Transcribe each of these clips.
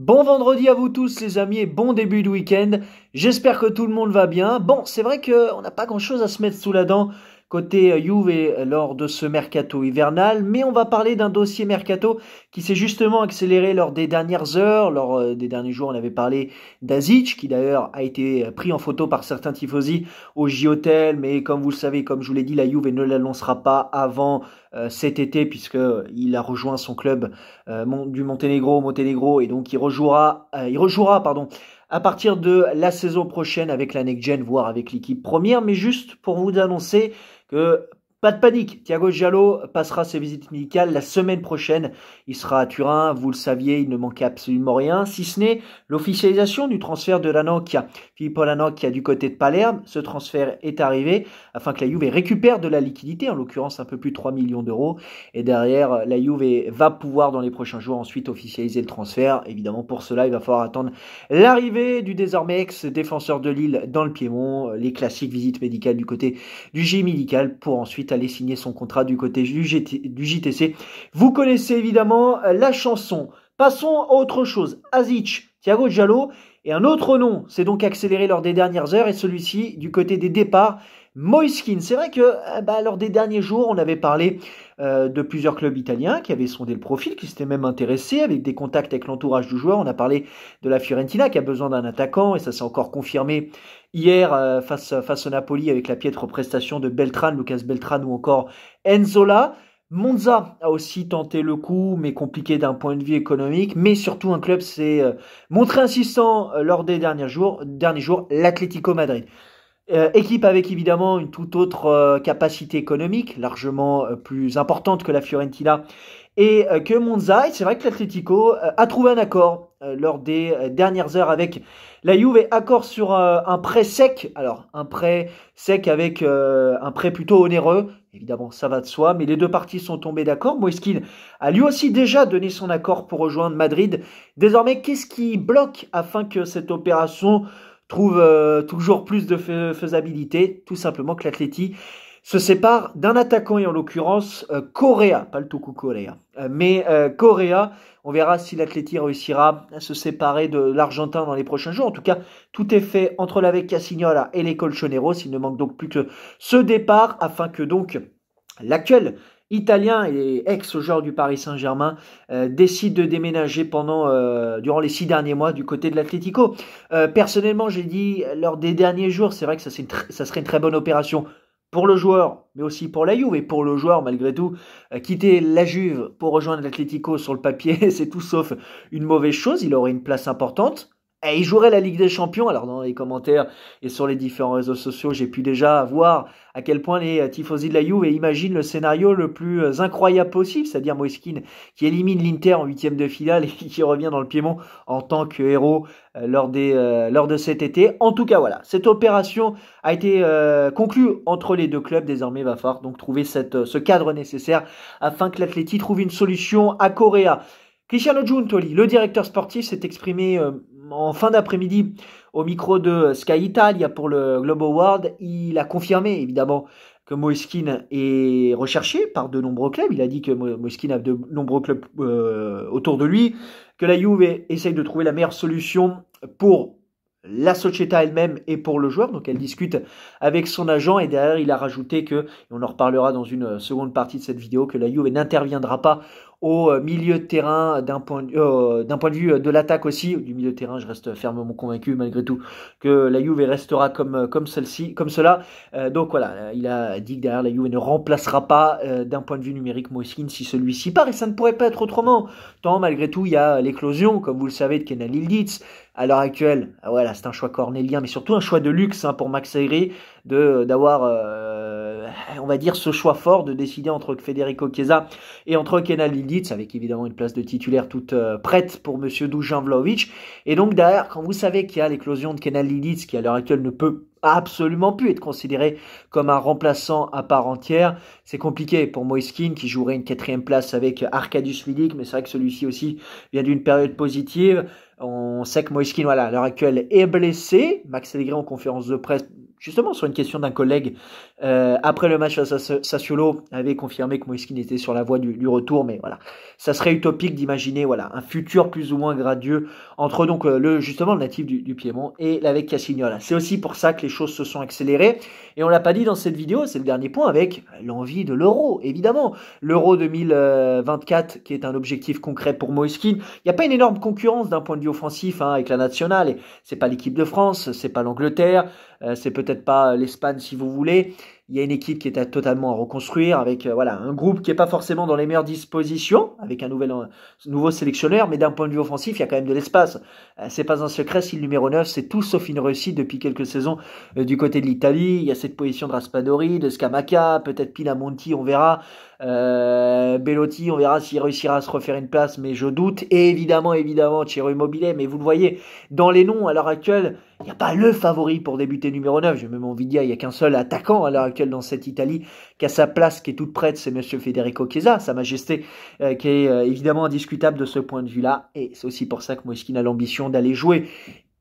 Bon vendredi à vous tous les amis et bon début de week-end. J'espère que tout le monde va bien. Bon, c'est vrai qu'on n'a pas grand-chose à se mettre sous la dent côté euh, Juve euh, lors de ce mercato hivernal, mais on va parler d'un dossier mercato qui s'est justement accéléré lors des dernières heures, lors euh, des derniers jours on avait parlé d'Azic, qui d'ailleurs a été pris en photo par certains tifosi au J-Hotel, mais comme vous le savez, comme je vous l'ai dit, la Juve ne l'annoncera pas avant cet été, puisqu'il a rejoint son club du Monténégro, Monténégro, et donc il rejouera, il rejouera pardon, à partir de la saison prochaine avec la Next Gen, voire avec l'équipe première. Mais juste pour vous annoncer que pas de panique, Thiago Jallo passera ses visites médicales la semaine prochaine. Il sera à Turin, vous le saviez, il ne manquait absolument rien, si ce n'est l'officialisation du transfert de Lanocchia. Filippo Lanocchia du côté de Palerme, ce transfert est arrivé afin que la Juve récupère de la liquidité, en l'occurrence un peu plus de 3 millions d'euros. Et derrière, la Juve va pouvoir dans les prochains jours ensuite officialiser le transfert. Évidemment, pour cela, il va falloir attendre l'arrivée du désormais ex-défenseur de Lille dans le Piémont, les classiques visites médicales du côté du G médical pour ensuite Aller signer son contrat du côté du, JTC. Vous connaissez évidemment euh, la chanson. Passons à autre chose. Azic, Thiago Giallo et un autre nom s'est donc accéléré lors des dernières heures et celui-ci du côté des départs Moiskin. C'est vrai que euh, bah, lors des derniers jours, on avait parlé euh, de plusieurs clubs italiens qui avaient sondé le profil, qui s'étaient même intéressés avec des contacts avec l'entourage du joueur. On a parlé de la Fiorentina qui a besoin d'un attaquant et ça s'est encore confirmé hier euh, face, face au Napoli avec la piètre prestation de Beltran, Lucas Beltran ou encore Enzola. Monza a aussi tenté le coup, mais compliqué d'un point de vue économique. Mais surtout, un club s'est montré insistant lors des derniers jours, derniers jours l'Atlético Madrid. Euh, équipe avec évidemment une toute autre euh, capacité économique, largement euh, plus importante que la Fiorentina et que Monza. Et c'est vrai que l'Atletico, a trouvé un accord lors des dernières heures avec la Juve, accord sur un prêt sec. Alors, un prêt sec avec un prêt plutôt onéreux. Évidemment, ça va de soi, mais les deux parties sont tombées d'accord. Moeskin a lui aussi déjà donné son accord pour rejoindre Madrid. Désormais, qu'est-ce qui bloque afin que cette opération trouve euh, toujours plus de faisabilité, tout simplement que l'Atleti se sépare d'un attaquant, et en l'occurrence euh, Coréa pas le Toku Correa, euh, mais Coréa. On verra si l'Atleti réussira à se séparer de l'Argentin dans les prochains jours. En tout cas, tout est fait entre la Vecchia et l'école Colchoneros. Il ne manque donc plus que ce départ afin que donc l'actuel italien et ex-joueur du Paris Saint-Germain, euh, décide de déménager pendant, euh, durant les six derniers mois du côté de l'Atlético. Euh, personnellement, j'ai dit lors des derniers jours, c'est vrai que ça, serait une très bonne opération pour le joueur, mais aussi pour la Juve et pour le joueur malgré tout. quitter la Juve pour rejoindre l'Atlético sur le papier, c'est tout sauf une mauvaise chose. Il aurait une place importante et eh, il jouerait la Ligue des Champions. Alors dans les commentaires et sur les différents réseaux sociaux, j'ai pu déjà voir à quel point les euh, tifosi de la Juve imaginent le scénario le plus euh, incroyable possible, c'est-à-dire Moeskin qui élimine l'Inter en huitième de finale et qui revient dans le Piémont en tant que héros euh, lors, des, lors de cet été. En tout cas, voilà, cette opération a été conclue entre les deux clubs. Désormais, il va falloir donc trouver ce cadre nécessaire afin que l'Atleti trouve une solution à Corée. Cristiano Giuntoli, le directeur sportif, s'est exprimé en fin d'après-midi au micro de Sky Italia pour le Globo Award. Il a confirmé évidemment que Moeskin est recherché par de nombreux clubs. Il a dit que Moeskin a de nombreux clubs euh, autour de lui, que la Juve essaye de trouver la meilleure solution pour la Società elle-même et pour le joueur. Donc elle discute avec son agent et derrière il a rajouté que, et on en reparlera dans une seconde partie de cette vidéo, que la Juve n'interviendra pas au euh, milieu de terrain d'un point, euh, d'un point de vue euh, de l'attaque aussi, du milieu de terrain, je reste fermement convaincu malgré tout que la Juve restera comme, comme celle-ci, comme cela. donc voilà, il a dit que derrière la Juve ne remplacera pas d'un point de vue numérique Moeskin si celui-ci part et ça ne pourrait pas être autrement. Tant malgré tout, il y a l'éclosion, comme vous le savez, de Kenan à l'heure actuelle, voilà, ah c'est un choix cornélien, mais surtout un choix de luxe hein, pour Max Ayri, de euh, d'avoir, euh, on va dire, ce choix fort de décider entre Federico Chiesa et entre Kenan avec évidemment une place de titulaire toute euh, prête pour M. Dujan Vlaovic. Et donc derrière, quand vous savez qu'il y a l'éclosion de Kenal qui à l'heure actuelle ne peut absolument plus être considéré comme un remplaçant à part entière. C'est compliqué pour Moiskin qui jouerait une quatrième place avec Arkadiusz Vidic, mais c'est vrai que celui-ci aussi vient d'une période positive. On sait que Moïskine, voilà, à l'heure actuelle, est blessé. Max Allegri en conférence de presse, justement sur une question d'un collègue, euh, après le match à Sassuolo, avait confirmé que Moïskine était sur la voie du, retour. Mais voilà, ça serait utopique d'imaginer voilà, un futur plus ou moins gradieux entre donc euh, le justement le natif du, du Piémont et l'avec Cassignola. C'est aussi pour ça que les choses se sont accélérées. Et on l'a pas dit dans cette vidéo, c'est le dernier point avec l'envie de l'euro, évidemment. L'euro 2024 euh, qui est un objectif concret pour Moïskine. Il n'y a pas une énorme concurrence d'un point de vue offensif hein, avec la nationale. C'est pas l'équipe de France, c'est pas l'Angleterre, euh, c'est peut-être pas l'Espagne si vous voulez. Il y a une équipe qui est totalement à reconstruire avec euh, voilà un groupe qui n'est pas forcément dans les meilleures dispositions avec un nouvel nouveau sélectionneur, mais d'un point de vue offensif, il y a quand même de l'espace. Euh, c'est pas un secret si le numéro 9 c'est tout sauf une réussite depuis quelques saisons euh, du côté de l'Italie. Il y a cette position de Raspadori, de Scamacca, peut-être Pinamonti, on verra. Bellotti, on verra s'il réussira à se refaire une place, mais je doute. Et évidemment, évidemment, Thierry Immobilier, mais vous le voyez, dans les noms à l'heure actuelle, il n'y a pas le favori pour débuter numéro 9. J'ai même envie de dire, il n'y a qu'un seul attaquant à l'heure actuelle dans cette Italie qui a sa place, qui est toute prête, c'est M. Federico Chiesa, Sa Majesté, euh, qui est euh, évidemment indiscutable de ce point de vue-là. Et c'est aussi pour ça que Moeskin a l'ambition d'aller jouer.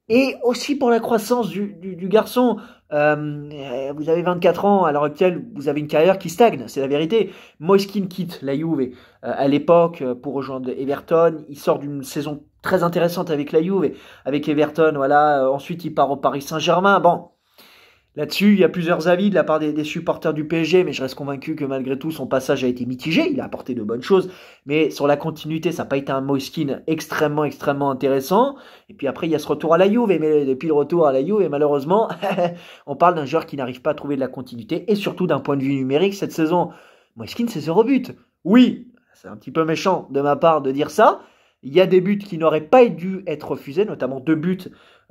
Et aussi pour la croissance du, garçon. Euh, vous avez 24 ans, à l'heure actuelle, vous avez une carrière qui stagne, c'est la vérité. Moiskin quitte la Juve à l'époque pour rejoindre Everton. Il sort d'une saison très intéressante avec la Juve, avec Everton, voilà. Euh, ensuite, il part au Paris Saint-Germain. Bon, Là-dessus, il y a plusieurs avis de la part des, supporters du PSG, mais je reste convaincu que malgré tout, son passage a été mitigé. Il a apporté de bonnes choses, mais sur la continuité, ça n'a pas été un Moiskin extrêmement, extrêmement intéressant. Et puis après, il y a ce retour à la Juve, mais depuis le retour à la Juve, malheureusement, on parle d'un joueur qui n'arrive pas à trouver de la continuité, et surtout d'un point de vue numérique, cette saison, Moiskin, c'est ce but. Oui, c'est un petit peu méchant de ma part de dire ça, il y a des buts qui n'auraient pas dû être refusés, notamment deux buts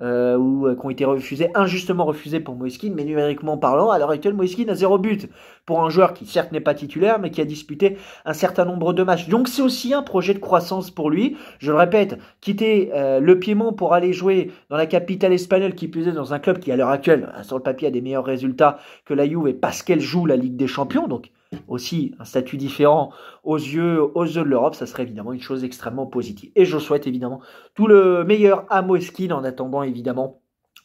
euh, euh, qui ont été refusés, injustement refusés pour Moïskine, mais numériquement parlant, à l'heure actuelle, Moïskine a zéro but pour un joueur qui certes n'est pas titulaire, mais qui a disputé un certain nombre de matchs. Donc c'est aussi un projet de croissance pour lui. Je le répète, quitter euh, le Piémont pour aller jouer dans la capitale espagnole, qui pesait dans un club qui à l'heure actuelle, hein, sur le papier, a des meilleurs résultats que la et parce qu'elle joue la Ligue des Champions, donc aussi un statut différent aux yeux, aux yeux de l'Europe, ça serait évidemment une chose extrêmement positive. Et je souhaite évidemment tout le meilleur à Moeskin en attendant évidemment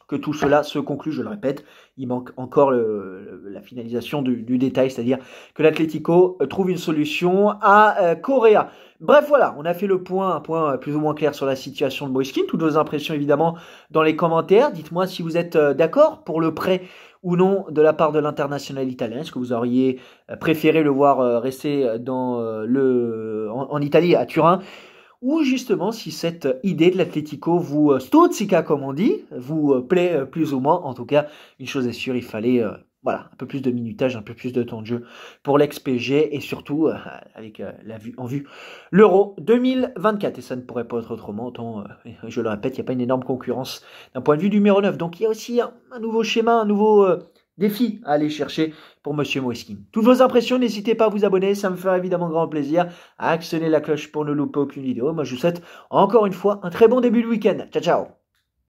que tout cela se conclue. je le répète, il manque encore la finalisation du, détail, c'est-à-dire que l'Atlético trouve une solution à euh, Bref, voilà, on a fait le point, un point plus ou moins clair sur la situation de Moeskin. Toutes vos impressions, évidemment, dans les commentaires. Dites-moi si vous êtes euh, d'accord pour le prêt ou non de la part de l'international italien Est-ce que vous auriez euh, préféré le voir euh, rester euh, dans le, en, Italie, à Turin ou justement si cette idée de l'Atletico vous stuzzica comme on dit, vous plaît plus ou moins. En tout cas, une chose est sûre, il fallait voilà, un peu plus de minutage, un peu plus de temps de jeu pour lex et surtout euh, avec euh, la vue en vue l'Euro 2024. Et ça ne pourrait pas être autrement, euh, je le répète, il n'y a pas une énorme concurrence d'un point de vue numéro 9. Donc il y a aussi un, nouveau schéma, un nouveau défi à aller chercher pour Monsieur Moeskin. Toutes vos impressions, n'hésitez pas à vous abonner, ça me fera évidemment grand plaisir. À actionner la cloche pour ne louper aucune vidéo. Moi je vous souhaite encore une fois un très bon début de week-end. Ciao ciao